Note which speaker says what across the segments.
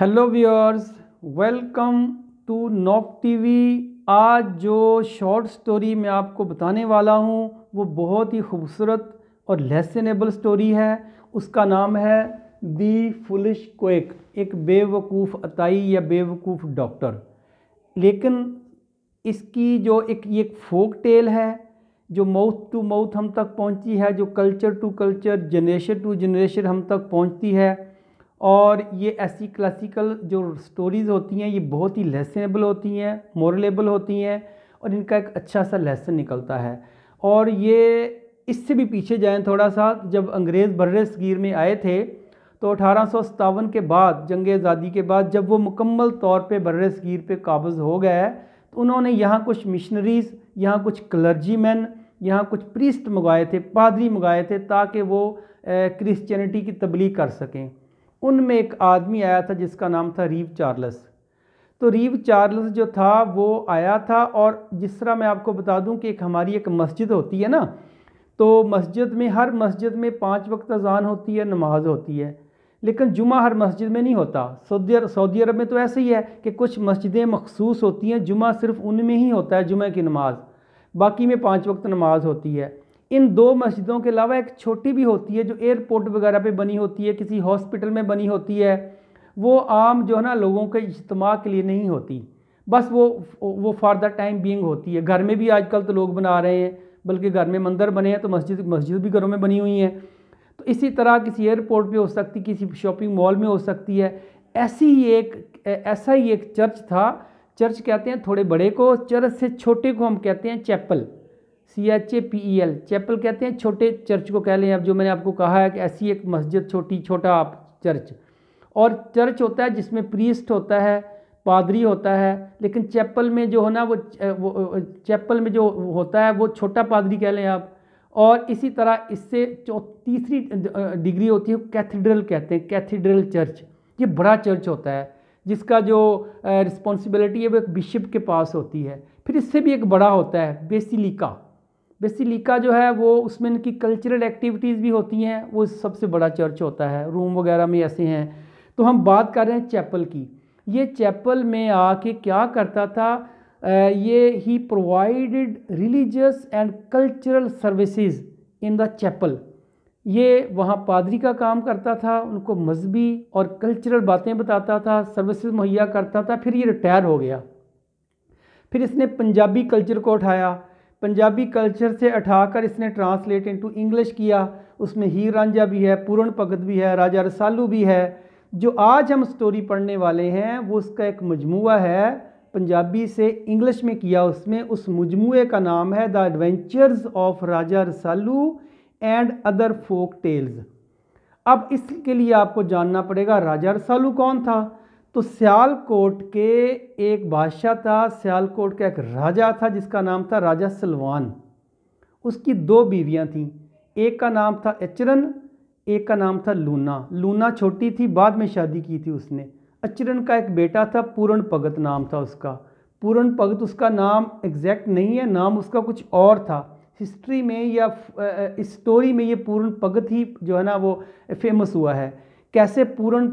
Speaker 1: Hello viewers welcome to knock TV आज जो short story मैं आपको बताने वाला हूँ वो बहुत ही खूबसूरत और लेसनेबल स्टोरी है उसका नाम है दी फुलिश क्वेक एक बेवकूफ़ अताई या बेवकूफ़ डॉक्टर लेकिन इसकी जो एक ये एक फोक टेल है जो माउथ टू माउथ हम तक पहुंची है जो culture to culture generation to generation हम तक पहुंचती है और ये ऐसी क्लासिकल जो स्टोरीज़ होती हैं ये बहुत ही लेसनेबल होती हैं मोरलेबल होती हैं और इनका एक अच्छा सा लेसन निकलता है और ये इससे भी पीछे जाएं थोड़ा सा जब अंग्रेज़ बर्रगीर सगीर में आए थे तो अठारह के बाद जंग आज़ादी के बाद जब वो मुकम्मल तौर पे बर्र सगीर पे काबज़ हो गए तो उन्होंने यहाँ कुछ मिशनरीज़ यहाँ कुछ क्लर्जी मैन यहाँ कुछ प्रीस्ट मंगाए थे पादरी मंगाए थे ताकि वो क्रिश्चियनिटी की तबलीग कर सकें उनमें एक आदमी आया था जिसका नाम था रीव चार्लस तो रीव चार्ल्स जो था वो आया था और जिस तरह मैं आपको बता दूं कि एक हमारी एक मस्जिद होती है ना तो मस्जिद में हर मस्जिद में पांच वक्त अजान होती है नमाज होती है लेकिन जुमा हर मस्जिद में नहीं होता सऊदी सऊदी अरब में तो ऐसे ही है कि कुछ मस्जिदें मखसूस होती हैं जुमा सिर्फ उनमें ही होता है जुमे की नमाज़ बाकी में पाँच वक्त नमाज होती है इन दो मस्जिदों के अलावा एक छोटी भी होती है जो एयरपोर्ट वगैरह पे बनी होती है किसी हॉस्पिटल में बनी होती है वो आम जो है ना लोगों के इज्तम के लिए नहीं होती बस वो वो फॉर द टाइम बींग होती है घर में भी आजकल तो लोग बना रहे हैं बल्कि घर में मंदिर बने हैं तो मस्जिद मस्जिद भी घरों में बनी हुई हैं तो इसी तरह किसी एयरपोर्ट पर हो सकती किसी शॉपिंग मॉल में हो सकती है ऐसी ही एक ऐसा ही एक चर्च था चर्च कहते हैं थोड़े बड़े को चर्च से छोटे को हम कहते हैं chapel C H A P E L chapel कहते हैं छोटे चर्च को कह लें अब जो मैंने आपको कहा है कि ऐसी एक मस्जिद छोटी छोटा आप चर्च और चर्च होता है जिसमें प्रीस्ट होता है पादरी होता है लेकिन चैपल में जो हो ना वो वो चैपल में जो होता है वो छोटा पादरी कह लें आप और इसी तरह इससे तीसरी डिग्री होती है कैथीड्रल कहते हैं कैथीड्रल चर्च ये बड़ा चर्च होता है जिसका जो रिस्पॉन्सिबिलिटी है वो एक बिशप के पास होती है फिर इससे भी एक बड़ा होता है बेसिलिका बेसिलिका जो है वो उसमें इनकी कल्चरल एक्टिविटीज़ भी होती हैं वो सबसे बड़ा चर्च होता है रूम वगैरह में ऐसे हैं तो हम बात कर रहे हैं चैपल की ये चैपल में आके क्या करता था ये ही provided religious and cultural services in the chapel ये वहाँ पादरी का काम करता था उनको मजहबी और कल्चरल बातें बताता था सर्विसेज मुहैया करता था फिर ये रिटायर हो गया फिर इसने पंजाबी कल्चर को उठाया पंजाबी कल्चर से उठाकर इसने ट्रांसलेट इनटू इंग्लिश किया उसमें हीर रांझा भी है पूर्ण भगत भी है राजा रसालू भी है जो आज हम स्टोरी पढ़ने वाले हैं वो उसका एक मजमू है पंजाबी से इंग्लिश में किया उसमें उस मजमू का नाम है the adventures of Raja Rasalu and other folk tales अब इसके लिए आपको जानना पड़ेगा राजा रसालू कौन था तो सियालकोट के एक बादशाह था सियालकोट का एक राजा था जिसका नाम था राजा सलवान उसकी दो बीवियाँ थीं एक का नाम था अचरन एक का नाम था लूना लूना छोटी थी बाद में शादी की थी उसने अचरन का एक बेटा था पूरण भगत नाम था उसका पूरण भगत उसका नाम एग्जैक्ट नहीं है नाम उसका कुछ और था हिस्ट्री में या स्टोरी में ये पूरण भगत ही जो है ना वो फेमस हुआ है कैसे पूरण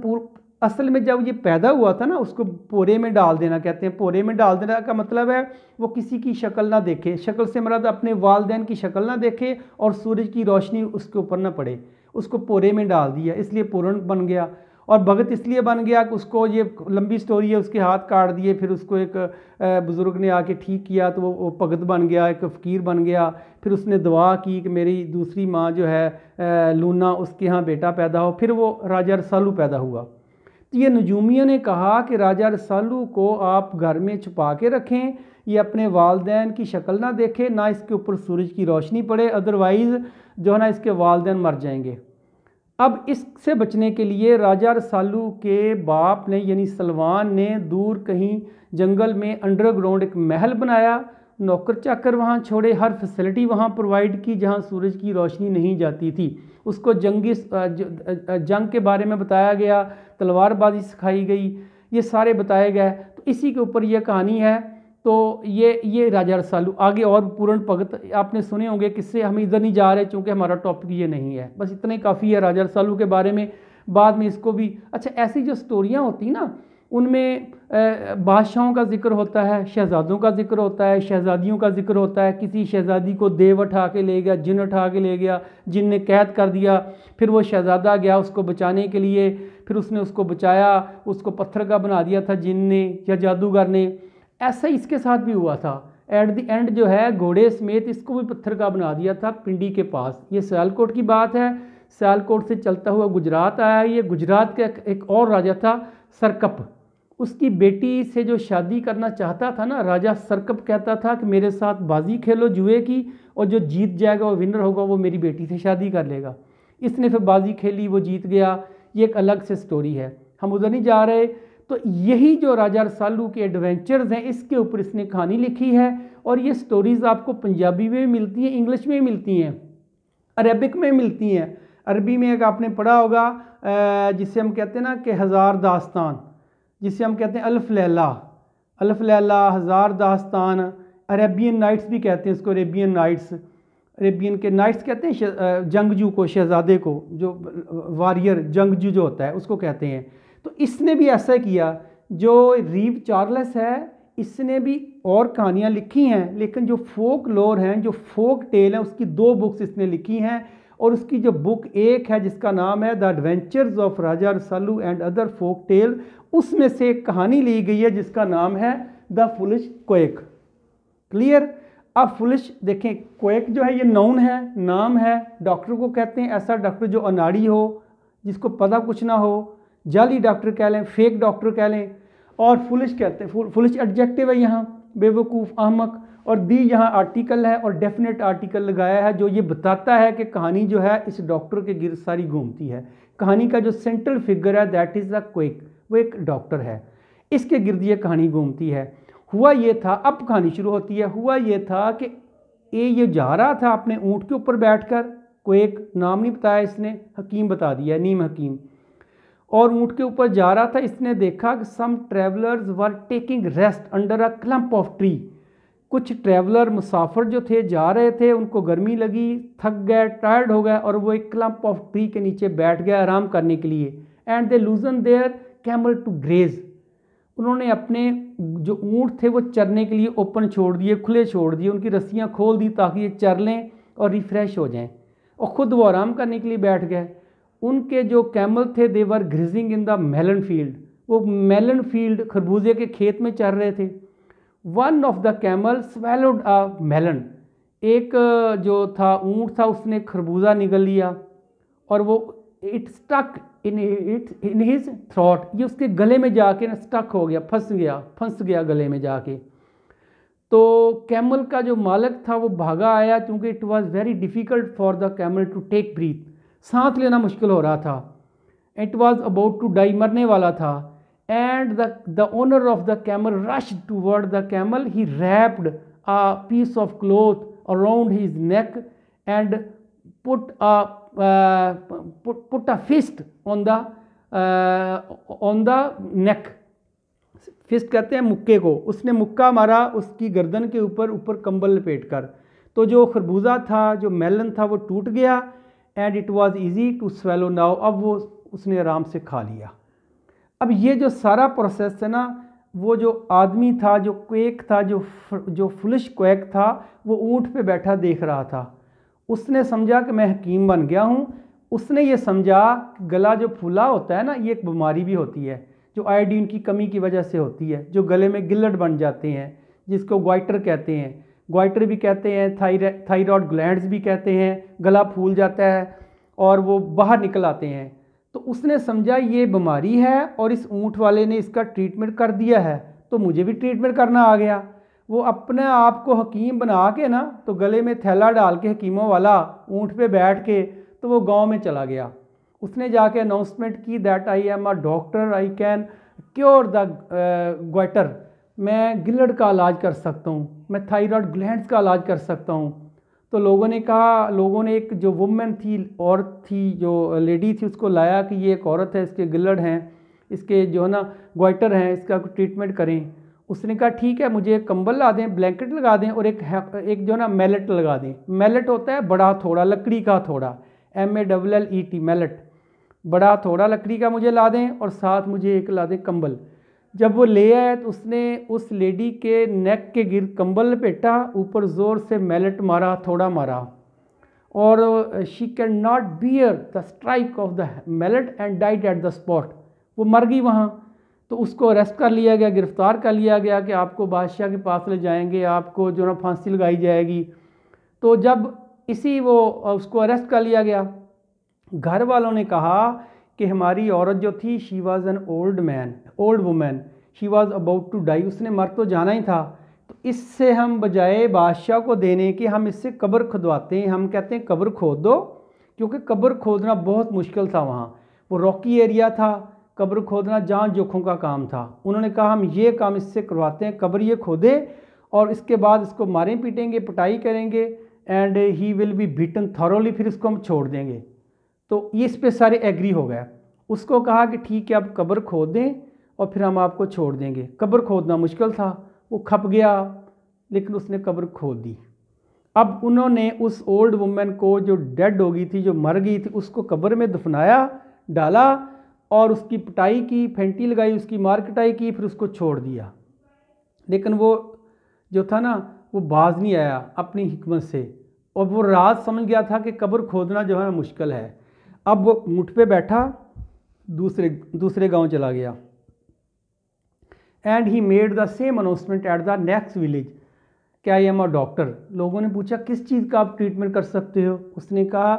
Speaker 1: असल में जब ये पैदा हुआ था ना उसको पोरे में डाल देना कहते हैं पोरे में डाल देना का मतलब है वो किसी की शक्ल ना देखे शक्ल से मरद मतलब अपने वालदेन की शक्ल ना देखे और सूरज की रोशनी उसके ऊपर ना पड़े उसको पोरे में डाल दिया इसलिए पूर्ण बन गया और भगत इसलिए बन गया कि उसको ये लंबी स्टोरी है उसके हाथ काट दिए फिर उसको एक बुज़ुर्ग ने आके ठीक किया तो वो भगत बन गया एक फ़कीर बन गया फिर उसने दुआ की कि मेरी दूसरी माँ जो है लूना उसके यहाँ बेटा पैदा हो फिर वो राजा रसालू पैदा हुआ ये नजूमिया ने कहा कि राजा रसालू को आप घर में छुपा के रखें ये अपने वालदेन की शक्ल ना देखें ना इसके ऊपर सूरज की रोशनी पड़े अदरवाइज़ जो है ना इसके वालदेन मर जाएंगे अब इससे बचने के लिए राजा रसालू के बाप ने यानी सलवान ने दूर कहीं जंगल में अंडरग्राउंड एक महल बनाया नौकर चाकर वहाँ छोड़े हर फैसिलिटी वहाँ प्रोवाइड की जहाँ सूरज की रोशनी नहीं जाती थी उसको जंगी जंग के बारे में बताया गया तलवारबाजी सिखाई गई ये सारे बताए गए तो इसी के ऊपर यह कहानी है तो ये ये राजा रसालू आगे और पूर्ण भगत आपने सुने होंगे किससे हम इधर नहीं जा रहे चूँकि हमारा टॉपिक ये नहीं है बस इतने काफ़ी है राजा रसालू के बारे में बाद में इसको भी अच्छा ऐसी जो स्टोरियाँ होती ना उनमें बादशाहों का जिक्र होता है शहज़ादों का जिक्र होता है शहज़ादियों का जिक्र होता है किसी शहज़ादी को देव उठा के ले गया जिन उठा के ले गया जिन ने कैद कर दिया फिर वो शहज़ादा गया उसको बचाने के लिए फिर उसने उसको बचाया उसको पत्थर का बना दिया था जिन ने या जादूगर ने ऐसा इसके साथ भी हुआ था एट द एंड जो है घोड़े समेत इसको भी पत्थर का बना दिया था पिंडी के पास ये सियालकोट की बात है सियालकोट से चलता हुआ गुजरात आया ये गुजरात का एक और राजा था सरकप उसकी बेटी से जो शादी करना चाहता था ना राजा सरकप कहता था कि मेरे साथ बाजी खेलो जुए की और जो जीत जाएगा वो विनर होगा वो मेरी बेटी से शादी कर लेगा इसने फिर बाजी खेली वो जीत गया ये एक अलग से स्टोरी है हम उधर नहीं जा रहे तो यही जो राजा रसालू के एडवेंचर्स हैं इसके ऊपर इसने कहानी लिखी है और ये स्टोरीज़ आपको पंजाबी में भी मिलती हैं इंग्लिश में भी मिलती हैं अरेबिक में मिलती हैं अरबी में एक आपने पढ़ा होगा जिसे हम कहते हैं ना कि हज़ार दास्तान जिसे हम कहते हैं अल्फलैला अल्फलैला हज़ार दास्तान अरेबियन नाइट्स भी कहते हैं इसको अरेबियन नाइट्स अरेबियन के नाइट्स कहते हैं जंगजू को शहज़ादे को जो वारियर जंगजू जो होता है उसको कहते हैं तो इसने भी ऐसा किया जो रीव चार्लस है इसने भी और कहानियाँ लिखी हैं लेकिन जो फोक लोर हैं जो फोक टेल हैं उसकी दो बुक्स इसने लिखी हैं और उसकी जो बुक एक है जिसका नाम है the adventures of Raja Rasalu and other folk tale उसमें से एक कहानी ली गई है जिसका नाम है द फुलिश क्वेक क्लियर अब फुलिश देखें क्वेक जो है ये नाउन है नाम है डॉक्टर को कहते हैं ऐसा डॉक्टर जो अनाड़ी हो जिसको पता कुछ ना हो जाली डॉक्टर कह लें फेक डॉक्टर कह लें और फुलिश कहते हैं फुलिश एडजेक्टिव है यहाँ बेवकूफ़ अहमक और दी यहाँ आर्टिकल है और डेफिनेट आर्टिकल लगाया है जो ये बताता है कि कहानी जो है इस डॉक्टर के गिर सारी घूमती है कहानी का जो सेंट्रल फिगर है दैट इज़ द क्विक वो एक डॉक्टर है इसके गिरद ये कहानी घूमती है हुआ ये था अब कहानी शुरू होती है हुआ ये था कि ए ये जा रहा था अपने ऊँट के ऊपर बैठ कर कोई नाम नहीं बताया इसने हकीम बता दिया नीम हकीम और ऊँट के ऊपर जा रहा था इसने देखा कि some travellers were taking rest under a clump of tree कुछ ट्रैवलर मुसाफिर जो थे जा रहे थे उनको गर्मी लगी थक गए टायर्ड हो गए और वो एक क्लम्प ऑफ ट्री के नीचे बैठ गए आराम करने के लिए and they loosen their camel to graze उन्होंने अपने जो ऊँट थे वो चरने के लिए ओपन छोड़ दिए खुले छोड़ दिए उनकी रस्सियाँ खोल दी ताकि ये चर लें और रिफ़्रेश हो जाएँ और ख़ुद वो आराम करने के लिए बैठ गए उनके जो कैमल थे they were grazing in the melon field वो मेलन फील्ड खरबूजे के खेत में चर रहे थे one of the camel swallowed a melon एक जो था ऊँट था उसने खरबूजा निगल लिया और वो it stuck in it in his throat ये उसके गले में जाके ना स्टक हो गया फंस गया फंस गया गले में जाके तो कैमल का जो मालक था वो भागा आया क्योंकि it was very difficult for the camel to take breath सांस लेना मुश्किल हो रहा था it was about to die मरने वाला था and the, the owner of the camel rushed toward the camel. He wrapped a piece of cloth around his neck and put a, uh, put, put a fist on the uh, on the neck. Fist कहते हैं मुक्के को उसने मुक्का मारा उसकी गर्दन के ऊपर ऊपर कंबल लपेट कर तो जो खरबूजा था जो मेलन था वो टूट गया and it was easy to swallow now अब वो उसने आराम से खा लिया अब ये जो सारा प्रोसेस है ना वो जो आदमी था जो क्वेक था जो जो फुलिश क्वेक था वो ऊँट पे बैठा देख रहा था उसने समझा कि मैं हकीम बन गया हूँ उसने ये समझा गला जो फूला होता है ना ये एक बीमारी भी होती है जो आयोडीन की कमी की वजह से होती है जो गले में गिल्लट बन जाते हैं जिसको ग्वाइटर कहते हैं ग्वाइटर भी कहते हैं थायराइड ग्लैंड भी कहते हैं गला फूल जाता है और वो बाहर निकल आते हैं तो उसने समझा ये बीमारी है और इस ऊँट वाले ने इसका ट्रीटमेंट कर दिया है तो मुझे भी ट्रीटमेंट करना आ गया वो अपने आप को हकीम बना के ना तो गले में थैला डाल के हकीमों वाला ऊँट पे बैठ के तो वो गांव में चला गया उसने जाके अनाउंसमेंट की that I am a doctor I can cure the goitre मैं गिलड का इलाज कर सकता हूँ मैं थायराइड ग्लैंड्स का इलाज कर सकता हूँ तो लोगों ने कहा लोगों ने एक जो वुमेन थी औरत थी जो लेडी थी उसको लाया कि ये एक औरत है इसके गिलड़ हैं इसके जो है ना ग्वाइटर हैं इसका ट्रीटमेंट करें उसने कहा ठीक है मुझे एक कंबल ला दें ब्लैंकेट लगा दें और एक एक जो है ना मेलेट लगा दें मेलेट होता है बड़ा थोड़ा लकड़ी का थोड़ा M A double L E T mallet बड़ा थोड़ा लकड़ी का मुझे ला दें और साथ मुझे एक ला दें कंबल जब वो ले आया तो उसने उस लेडी के नेक के गिर कंबल लपेटा ऊपर ज़ोर से मैलेट मारा थोड़ा मारा और she can not bear the strike of the mallet and died at the spot वो मर गई वहाँ तो उसको अरेस्ट कर लिया गया गिरफ़्तार कर लिया गया कि आपको बादशाह के पास ले जाएंगे आपको जो ना फांसी लगाई जाएगी तो जब इसी वो उसको अरेस्ट कर लिया गया घर वालों ने कहा कि हमारी औरत जो थी she was an old man old women she was about to die उसने मर तो जाना ही था तो इससे हम बजाय बादशाह को देने के हम इससे कब्र खुदवाते हैं हम कहते हैं कब्र खोद दो क्योंकि कब्र खोदना बहुत मुश्किल था वहाँ वो रॉकी एरिया था कब्र खोदना जान जोखों का काम था उन्होंने कहा हम ये काम इससे करवाते हैं कब्र ये खोदे और इसके बाद इसको मारें पीटेंगे पिटाई करेंगे and he will be beaten thoroughly फिर इसको हम छोड़ देंगे तो इस पे सारे एग्री हो गए उसको कहा कि ठीक है आप कब्र खोद दें और फिर हम आपको छोड़ देंगे कब्र खोदना मुश्किल था वो खप गया लेकिन उसने कब्र खोद दी अब उन्होंने उस ओल्ड वुमेन को जो डेड हो गई थी जो मर गई थी उसको कब्र में दफनाया डाला और उसकी पिटाई की फेंटी लगाई उसकी मार कटाई की फिर उसको छोड़ दिया लेकिन वो जो था ना वो बाज नहीं आया अपनी हमत से और वो राज समझ गया था कि कब्र खोदना जो है ना मुश्किल है अब वो ऊँट पे बैठा दूसरे दूसरे गांव चला गया and he made the same announcement at the next village क्या आई एम अ डॉक्टर लोगों ने पूछा किस चीज़ का आप ट्रीटमेंट कर सकते हो उसने कहा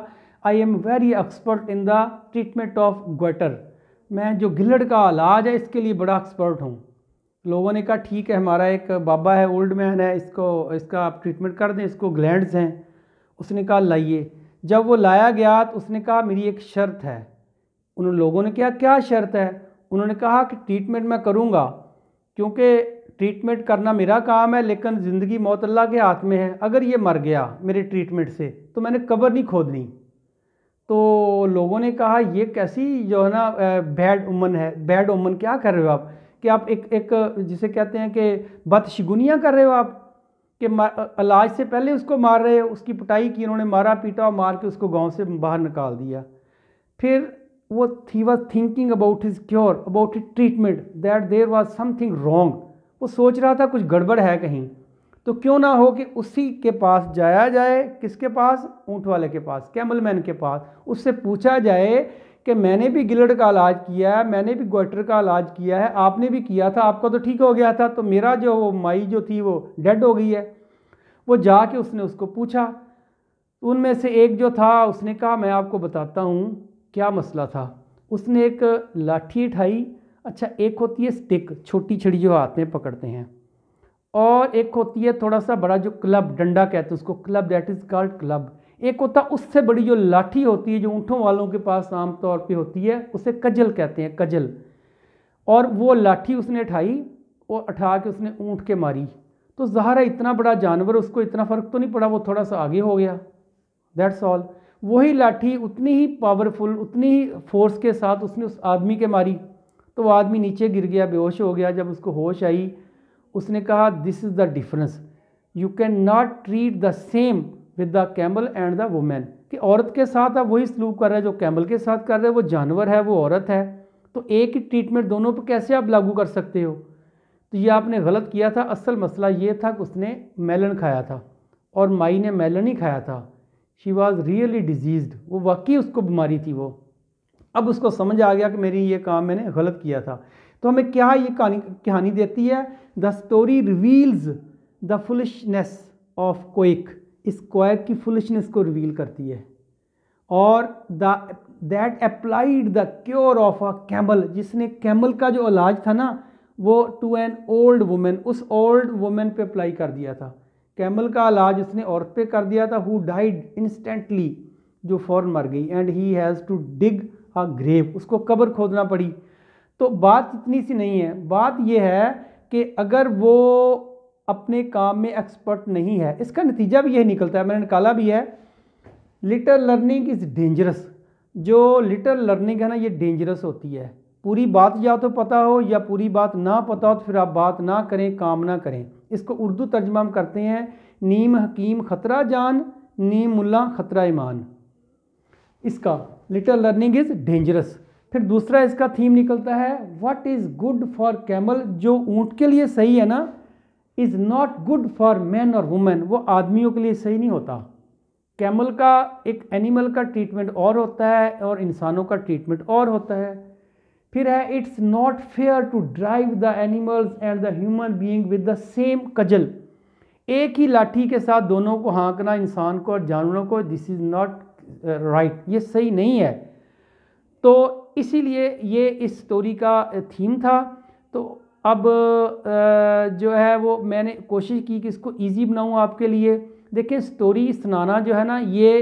Speaker 1: I am very expert in the treatment of goitre मैं जो गिलड़ का इलाज है इसके लिए बड़ा एक्सपर्ट हूँ लोगों ने कहा ठीक है हमारा एक बाबा है ओल्ड मैन है इसको इसका आप ट्रीटमेंट कर दें इसको ग्लैंड्स हैं उसने कहा लाइए जब वो लाया गया तो उसने कहा मेरी एक शर्त है उन लोगों ने कहा क्या शर्त है उन्होंने कहा कि ट्रीटमेंट मैं करूँगा क्योंकि ट्रीटमेंट करना मेरा काम है लेकिन ज़िंदगी मौत अल्लाह के हाथ में है अगर ये मर गया मेरे ट्रीटमेंट से तो मैंने कबर नहीं खोदनी तो लोगों ने कहा ये कैसी जो है ना बैड उमन है बैड उमन क्या कर रहे हो आप कि आप एक एक जिसे कहते हैं कि बदशगुनियाँ कर रहे हो आप कि इलाज से पहले उसको मार रहे उसकी पिटाई की उन्होंने मारा पीटा और मार के उसको गांव से बाहर निकाल दिया फिर वो थी was thinking about his cure about his treatment that there was something wrong वो सोच रहा था कुछ गड़बड़ है कहीं तो क्यों ना हो कि उसी के पास जाया जाए किसके पास ऊँट वाले के पास कैमल मैन के पास उससे पूछा जाए कि मैंने भी गिलड का इलाज किया है मैंने भी ग्वेटर का इलाज किया है आपने भी किया था आपका तो ठीक हो गया था तो मेरा जो वो माई जो थी वो डेड हो गई है वो जाके उसने उसको पूछा तो उनमें से एक जो था उसने कहा मैं आपको बताता हूँ क्या मसला था उसने एक लाठी उठाई अच्छा एक होती है स्टिक छोटी छड़ी जो हाथ में पकड़ते हैं और एक होती है थोड़ा सा बड़ा जो क्लब डंडा कहते हैं उसको club that is called club एक होता उससे बड़ी जो लाठी होती है जो ऊँटों वालों के पास आमतौर पर होती है उसे कजल कहते हैं कजल और वो लाठी उसने उठाई और उठा के उसने ऊँट के मारी तो जहरा इतना बड़ा जानवर उसको इतना फ़र्क तो नहीं पड़ा वो थोड़ा सा आगे हो गया दैट्स ऑल वही लाठी उतनी ही पावरफुल उतनी ही फोर्स के साथ उसने उस आदमी के मारी तो वो आदमी नीचे गिर गया बेहोश हो गया जब उसको होश आई उसने कहा this is the difference you can not treat the same with the camel and the women कि औरत के साथ आप वही स्लूक कर रहे हैं जो कैमल के साथ कर रहे हैं वो जानवर है वो औरत है तो एक ही ट्रीटमेंट दोनों पर कैसे आप लागू कर सकते हो तो ये आपने गलत किया था असल मसला ये था कि उसने मेलन खाया था और माई ने मेलन ही खाया था शी वॉज़ रियली डिजीज़ वो वाकई उसको बीमारी थी वो अब उसको समझ आ गया कि मेरी ये काम मैंने गलत किया था तो हमें क्या ये कहानी कहानी देती है the story reveals the foolishness of quack square की फुलिशनेस को रिवील करती है और the that applied the cure of a camel जिसने कैमल का जो इलाज था ना वो टू एन ओल्ड वुमेन उस ओल्ड वुमेन पे अप्लाई कर दिया था कैमल का इलाज उसने औरत पे कर दिया था हु डाइड इंस्टेंटली जो फ़ौरन मर गई and he has to dig a grave उसको कब्र खोदना पड़ी तो बात इतनी सी नहीं है बात यह है कि अगर वो अपने काम में एक्सपर्ट नहीं है इसका नतीजा भी यही निकलता है मैंने निकाला भी है लिटल लर्निंग इज़ डेंजरस जो लिटल लर्निंग है ना ये डेंजरस होती है पूरी बात या तो पता हो या पूरी बात ना पता हो तो फिर आप बात ना करें काम ना करें इसको उर्दू तर्जमा हम करते हैं नीम हकीम ख़तरा जान नीम मुल्ला ख़तरा ईमान इसका लिटल लर्निंग इज़ डेंजरस फिर दूसरा इसका थीम निकलता है what is good for camel जो ऊँट के लिए सही है ना is not good for man और वुमेन वो आदमियों के लिए सही नहीं होता कैमल का एक एनिमल का ट्रीटमेंट और होता है और इंसानों का ट्रीटमेंट और होता है फिर है it's not fair to drive the animals and the human being with the same cudgel एक ही लाठी के साथ दोनों को हाँकना इंसान को और जानवरों को दिस इज़ नॉट राइट ये सही नहीं है तो इसीलिए ये इस स्टोरी का थीम था तो अब जो है वो मैंने कोशिश की कि इसको इजी बनाऊँ आपके लिए देखें स्टोरी सुनाना जो है ना ये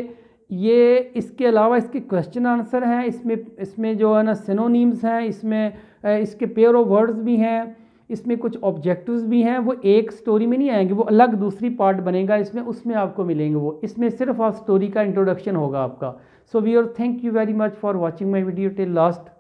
Speaker 1: ये इसके अलावा इसके क्वेश्चन आंसर हैं इसमें इसमें जो है ना सिनोनीम्स हैं इसमें इसके पेयर ऑफ वर्ड्स भी हैं इसमें कुछ ऑब्जेक्टिव्स भी हैं वो एक स्टोरी में नहीं आएंगे वो अलग दूसरी पार्ट बनेगा इसमें उसमें आपको मिलेंगे वो इसमें सिर्फ आप स्टोरी का इंट्रोडक्शन होगा आपका so we are thank you very much for watching my video till last